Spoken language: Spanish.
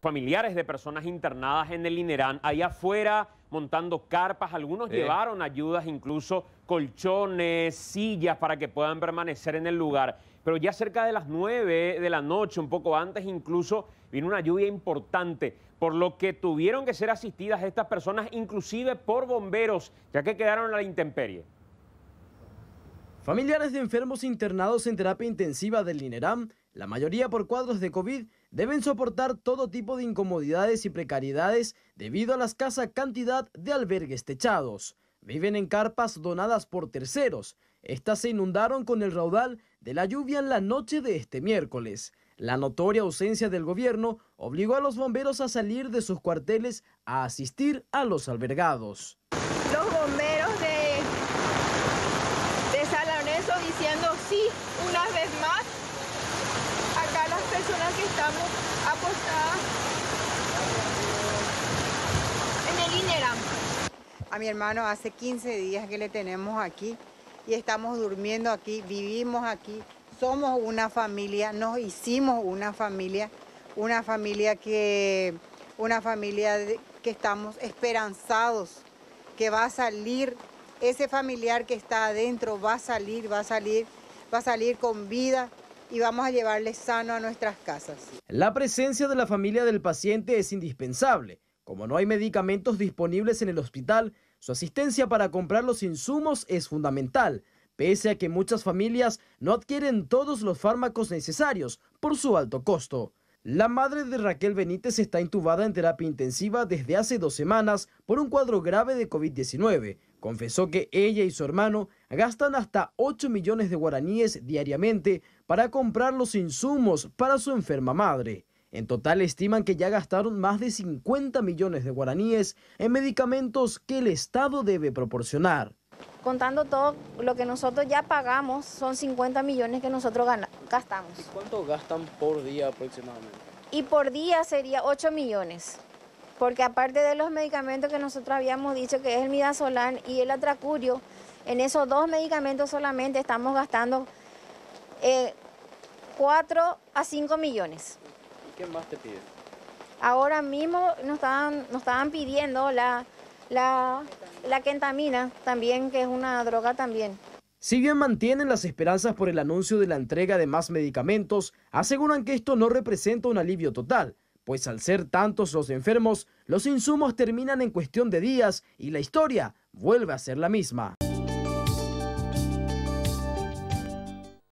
familiares de personas internadas en el INERAN, allá afuera montando carpas, algunos llevaron ayudas, incluso colchones, sillas para que puedan permanecer en el lugar. Pero ya cerca de las 9 de la noche, un poco antes incluso, vino una lluvia importante, por lo que tuvieron que ser asistidas estas personas, inclusive por bomberos, ya que quedaron a la intemperie. Familiares de enfermos internados en terapia intensiva del INERAM, la mayoría por cuadros de COVID, deben soportar todo tipo de incomodidades y precariedades debido a la escasa cantidad de albergues techados. Viven en carpas donadas por terceros. Estas se inundaron con el raudal de la lluvia en la noche de este miércoles. La notoria ausencia del gobierno obligó a los bomberos a salir de sus cuarteles a asistir a los albergados. que estamos apostadas en el INERAM. A mi hermano hace 15 días que le tenemos aquí y estamos durmiendo aquí, vivimos aquí, somos una familia, nos hicimos una familia, una familia que, una familia que estamos esperanzados, que va a salir, ese familiar que está adentro va a salir, va a salir, va a salir con vida, y vamos a llevarle sano a nuestras casas. La presencia de la familia del paciente es indispensable. Como no hay medicamentos disponibles en el hospital, su asistencia para comprar los insumos es fundamental, pese a que muchas familias no adquieren todos los fármacos necesarios por su alto costo. La madre de Raquel Benítez está intubada en terapia intensiva desde hace dos semanas por un cuadro grave de COVID-19 Confesó que ella y su hermano gastan hasta 8 millones de guaraníes diariamente para comprar los insumos para su enferma madre. En total estiman que ya gastaron más de 50 millones de guaraníes en medicamentos que el Estado debe proporcionar. Contando todo lo que nosotros ya pagamos, son 50 millones que nosotros gastamos. ¿Y cuánto gastan por día aproximadamente? Y por día sería 8 millones porque aparte de los medicamentos que nosotros habíamos dicho, que es el midazolam y el atracurio, en esos dos medicamentos solamente estamos gastando 4 eh, a 5 millones. ¿Y qué más te piden? Ahora mismo nos estaban, pidiendo la, la, la kentamina también, que es una droga también. Si bien mantienen las esperanzas por el anuncio de la entrega de más medicamentos, aseguran que esto no representa un alivio total, pues al ser tantos los enfermos, los insumos terminan en cuestión de días y la historia vuelve a ser la misma.